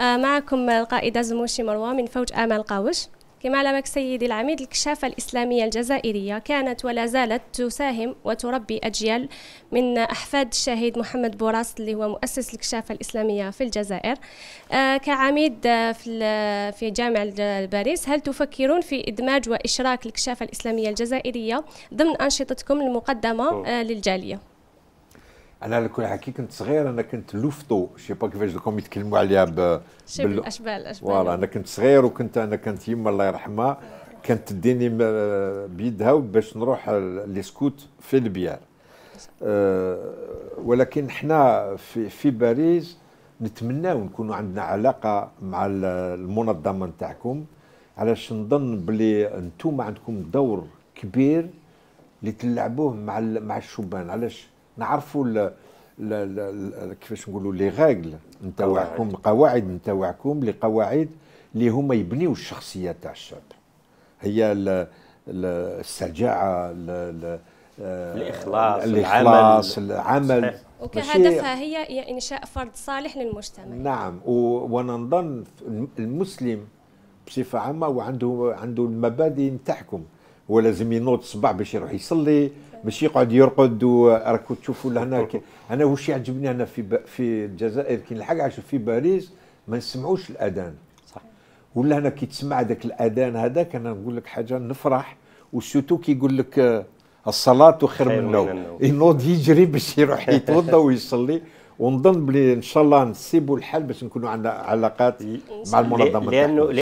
آه، معكم القائدة زموشي مروة من فوج آمال قاوش كما علمك سيدي العميد الكشافة الإسلامية الجزائرية كانت ولا زالت تساهم وتربي أجيال من أحفاد الشهيد محمد بوراس اللي هو مؤسس الكشافة الإسلامية في الجزائر آه، كعميد آه، في في جامعة باريس هل تفكرون في إدماج وإشراك الكشافة الإسلامية الجزائرية ضمن أنشطتكم المقدمة للجالية؟ انا يعني نكون كي كنت صغير انا كنت لوفتو شي با كيفاش دوكم يتكلموا عليها ب شبه الاشبال اشبال فوالا انا كنت صغير وكنت انا كانت يما الله يرحمها كانت تديني بيدها باش نروح لي سكوت في البيار أه ولكن حنا في, في باريس نتمنى نكونوا عندنا علاقه مع المنظمه نتاعكم علاش نظن بلي انتم عندكم دور كبير اللي تلعبوه مع مع الشبان علاش نعرفوا كيفاش نقولوا لي غاغل نتاعكم القواعد نتاعكم لي قواعد اللي هما يبنيو الشخصيه تاع الشاب هي ال السجاعه ال آه، الاخلاص الاخلاص العمل, العمل وكهدفها هي انشاء فرد صالح للمجتمع نعم وانا نظن المسلم بصفه عامه وعنده عنده المبادئ نتاعكم هو لازم ينوض الصباح باش يروح يصلي باش يقعد يرقد وراكم تشوفوا لهنا انا واش يعجبني انا في في الجزائر كي نلحق عشان في باريس ما نسمعوش الاذان صح ولا هنا كي تسمع ذاك الاذان هذاك انا نقول لك حاجه نفرح وسوتو كي يقول لك الصلاه خير من النوم ينوض يجري باش يروح يتوضا ويصلي ونظن بلي ان شاء الله نسيبوا الحل باش نكونوا عندنا علاقات مع المنظمه لانه